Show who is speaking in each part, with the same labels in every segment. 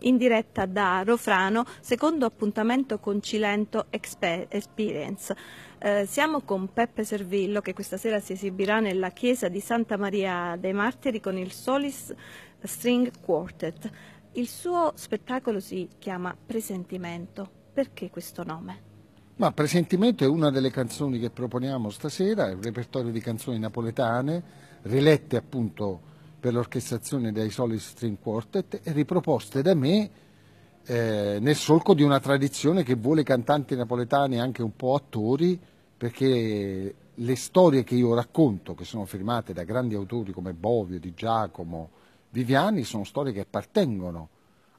Speaker 1: in diretta da Rofrano, secondo appuntamento con Cilento Experience. Eh, siamo con Peppe Servillo che questa sera si esibirà nella chiesa di Santa Maria dei Martiri con il Solis String Quartet. Il suo spettacolo si chiama Presentimento. Perché questo nome?
Speaker 2: Ma Presentimento è una delle canzoni che proponiamo stasera, è un repertorio di canzoni napoletane, rilette appunto per l'orchestrazione dei Solid String Quartet, e riproposte da me eh, nel solco di una tradizione che vuole cantanti napoletani e anche un po' attori, perché le storie che io racconto, che sono firmate da grandi autori come Bovio, Di Giacomo, Viviani, sono storie che appartengono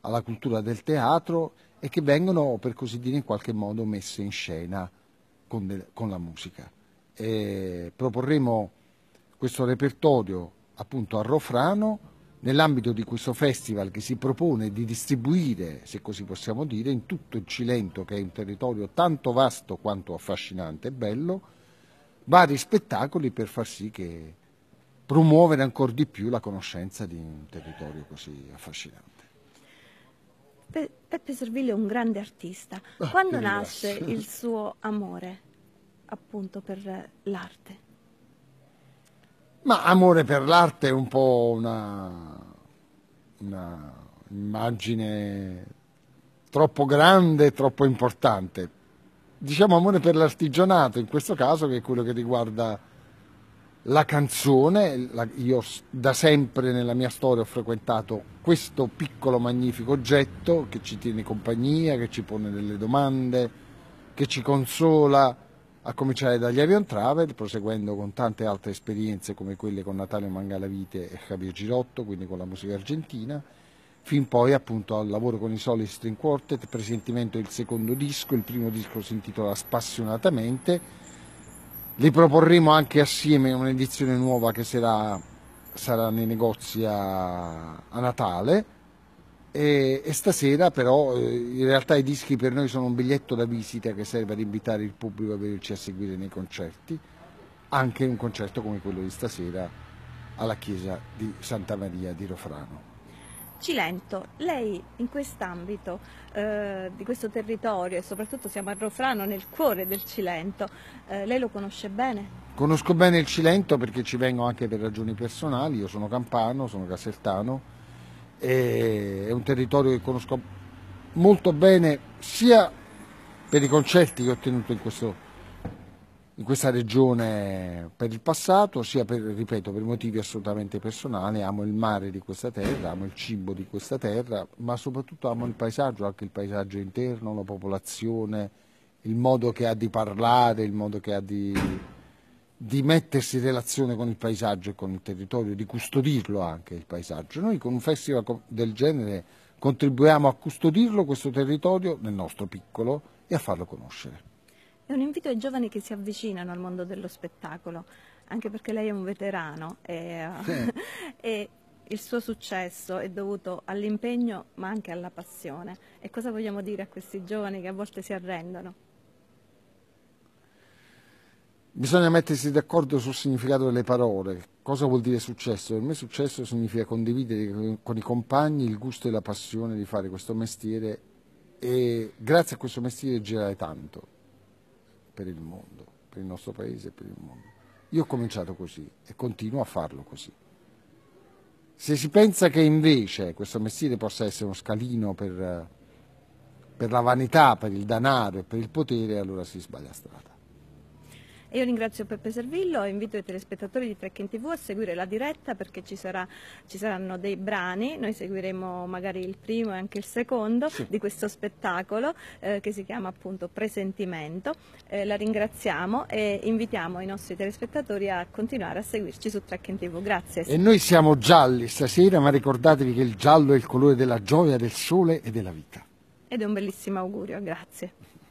Speaker 2: alla cultura del teatro e che vengono, per così dire, in qualche modo messe in scena con, de- con la musica. E proporremo questo repertorio appunto a Rofrano nell'ambito di questo festival che si propone di distribuire, se così possiamo dire, in tutto il Cilento, che è un territorio tanto vasto quanto affascinante e bello, vari spettacoli per far sì che promuovere ancora di più la conoscenza di un territorio così affascinante.
Speaker 1: Pe- Peppe Serviglio è un grande artista. Ah, Quando nasce il suo amore appunto per l'arte?
Speaker 2: Ma amore per l'arte è un po' una, una immagine troppo grande, troppo importante. Diciamo amore per l'artigianato, in questo caso, che è quello che riguarda la canzone. La, io da sempre nella mia storia ho frequentato questo piccolo magnifico oggetto che ci tiene compagnia, che ci pone delle domande, che ci consola, a cominciare dagli Avion Travel, proseguendo con tante altre esperienze come quelle con Natalio Mangalavite e Javier Girotto, quindi con la musica argentina, fin poi appunto al lavoro con i Soli String Quartet, presentimento del secondo disco, il primo disco si intitola Spassionatamente, li proporremo anche assieme un'edizione nuova che sarà, sarà nei negozi a, a Natale e, e, stasera però eh, in realtà i dischi per noi sono un biglietto da visita che serve ad invitare il pubblico a venirci a seguire nei concerti, anche un concerto come quello di stasera alla chiesa di Santa Maria di Rofrano.
Speaker 1: Cilento, lei in quest'ambito eh, di questo territorio e soprattutto siamo a Rofrano nel cuore del Cilento, eh, lei lo conosce bene?
Speaker 2: Conosco bene il Cilento perché ci vengo anche per ragioni personali, io sono campano, sono casertano, è un territorio che conosco molto bene sia per i concerti che ho tenuto in, questo, in questa regione per il passato, sia per, ripeto, per motivi assolutamente personali, amo il mare di questa terra, amo il cibo di questa terra, ma soprattutto amo il paesaggio, anche il paesaggio interno, la popolazione, il modo che ha di parlare, il modo che ha di di mettersi in relazione con il paesaggio e con il territorio, di custodirlo anche il paesaggio. Noi con un festival del genere contribuiamo a custodirlo, questo territorio, nel nostro piccolo e a farlo conoscere.
Speaker 1: È un invito ai giovani che si avvicinano al mondo dello spettacolo, anche perché lei è un veterano e, sì. e il suo successo è dovuto all'impegno ma anche alla passione. E cosa vogliamo dire a questi giovani che a volte si arrendono?
Speaker 2: Bisogna mettersi d'accordo sul significato delle parole. Cosa vuol dire successo? Per me successo significa condividere con i compagni il gusto e la passione di fare questo mestiere e grazie a questo mestiere girare tanto per il mondo, per il nostro paese e per il mondo. Io ho cominciato così e continuo a farlo così. Se si pensa che invece questo mestiere possa essere uno scalino per, per la vanità, per il danaro e per il potere, allora si sbaglia strada.
Speaker 1: Io ringrazio Peppe Servillo e invito i telespettatori di Trekking TV a seguire la diretta perché ci, sarà, ci saranno dei brani, noi seguiremo magari il primo e anche il secondo sì. di questo spettacolo eh, che si chiama appunto Presentimento. Eh, la ringraziamo e invitiamo i nostri telespettatori a continuare a seguirci su Trekking TV. Grazie. E noi
Speaker 2: siamo gialli stasera, ma ricordatevi che il giallo è il colore della gioia, del sole e della vita.
Speaker 1: Ed è un bellissimo augurio, grazie.